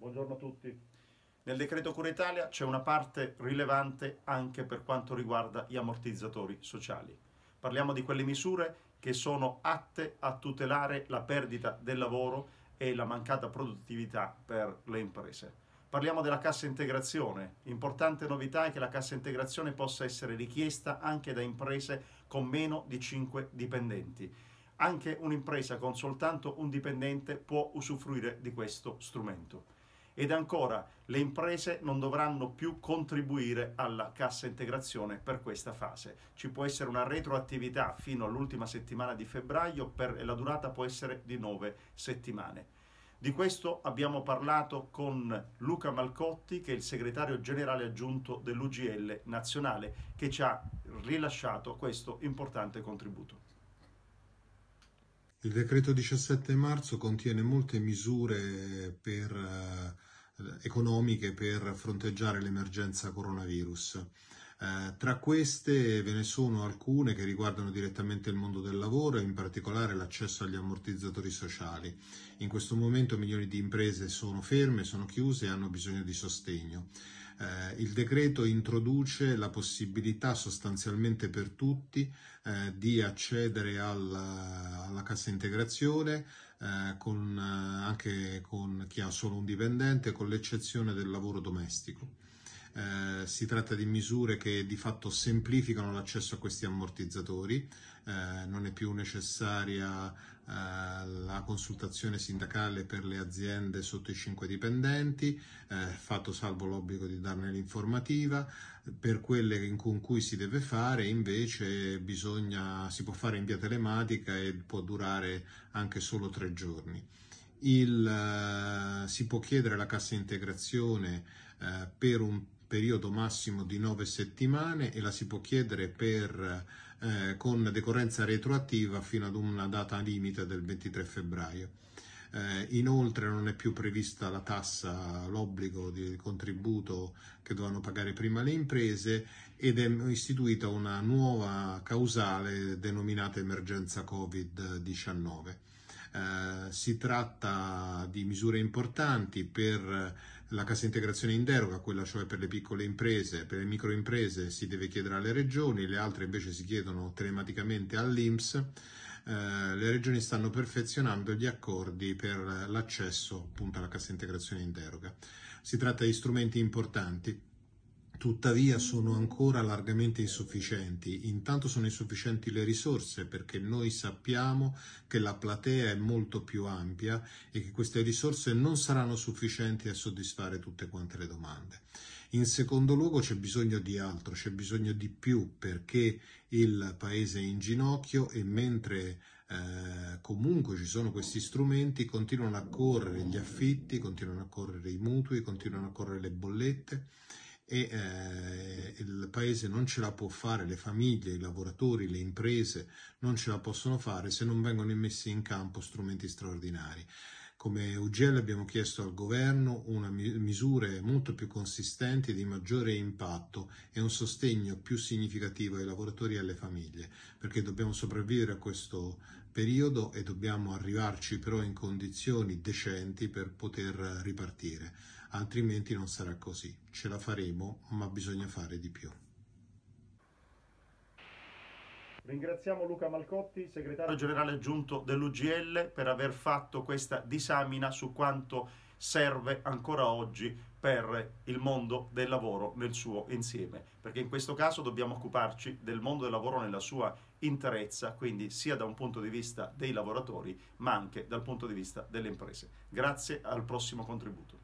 Buongiorno a tutti. Nel decreto Cura Italia c'è una parte rilevante anche per quanto riguarda gli ammortizzatori sociali. Parliamo di quelle misure che sono atte a tutelare la perdita del lavoro e la mancata produttività per le imprese. Parliamo della cassa integrazione. Importante novità è che la cassa integrazione possa essere richiesta anche da imprese con meno di 5 dipendenti. Anche un'impresa con soltanto un dipendente può usufruire di questo strumento. Ed ancora, le imprese non dovranno più contribuire alla cassa integrazione per questa fase. Ci può essere una retroattività fino all'ultima settimana di febbraio per, e la durata può essere di nove settimane. Di questo abbiamo parlato con Luca Malcotti, che è il segretario generale aggiunto dell'UGL nazionale, che ci ha rilasciato questo importante contributo. Il decreto 17 marzo contiene molte misure per eh, economiche per fronteggiare l'emergenza coronavirus. Eh, tra queste ve ne sono alcune che riguardano direttamente il mondo del lavoro e in particolare l'accesso agli ammortizzatori sociali. In questo momento milioni di imprese sono ferme, sono chiuse e hanno bisogno di sostegno. Eh, il decreto introduce la possibilità sostanzialmente per tutti eh, di accedere al, alla cassa integrazione, eh, eh, anche con chi ha solo un dipendente, con l'eccezione del lavoro domestico. Eh, si tratta di misure che di fatto semplificano l'accesso a questi ammortizzatori, eh, non è più necessaria eh, la consultazione sindacale per le aziende sotto i 5 dipendenti, eh, fatto salvo l'obbligo di darne l'informativa, per quelle in con cui si deve fare invece bisogna, si può fare in via telematica e può durare anche solo tre giorni. Il, eh, si può chiedere la cassa integrazione eh, per un periodo massimo di 9 settimane e la si può chiedere per, eh, con decorrenza retroattiva fino ad una data limite del 23 febbraio. Eh, inoltre non è più prevista la tassa, l'obbligo di contributo che dovevano pagare prima le imprese ed è istituita una nuova causale denominata emergenza Covid-19. Eh, si tratta di misure importanti per la cassa integrazione in deroga, quella cioè per le piccole imprese, per le microimprese si deve chiedere alle regioni, le altre invece si chiedono telematicamente all'INPS. Eh, le regioni stanno perfezionando gli accordi per l'accesso appunto alla cassa integrazione in deroga. Si tratta di strumenti importanti tuttavia sono ancora largamente insufficienti. Intanto sono insufficienti le risorse perché noi sappiamo che la platea è molto più ampia e che queste risorse non saranno sufficienti a soddisfare tutte quante le domande. In secondo luogo c'è bisogno di altro, c'è bisogno di più perché il paese è in ginocchio e mentre eh, comunque ci sono questi strumenti, continuano a correre gli affitti, continuano a correre i mutui, continuano a correre le bollette e eh, il paese non ce la può fare, le famiglie, i lavoratori, le imprese non ce la possono fare se non vengono immessi in campo strumenti straordinari. Come UGL abbiamo chiesto al governo misure molto più consistenti di maggiore impatto e un sostegno più significativo ai lavoratori e alle famiglie, perché dobbiamo sopravvivere a questo periodo e dobbiamo arrivarci però in condizioni decenti per poter ripartire, altrimenti non sarà così. Ce la faremo, ma bisogna fare di più. Ringraziamo Luca Malcotti, segretario generale aggiunto dell'UGL, per aver fatto questa disamina su quanto serve ancora oggi per il mondo del lavoro nel suo insieme, perché in questo caso dobbiamo occuparci del mondo del lavoro nella sua interezza, quindi sia da un punto di vista dei lavoratori, ma anche dal punto di vista delle imprese. Grazie al prossimo contributo.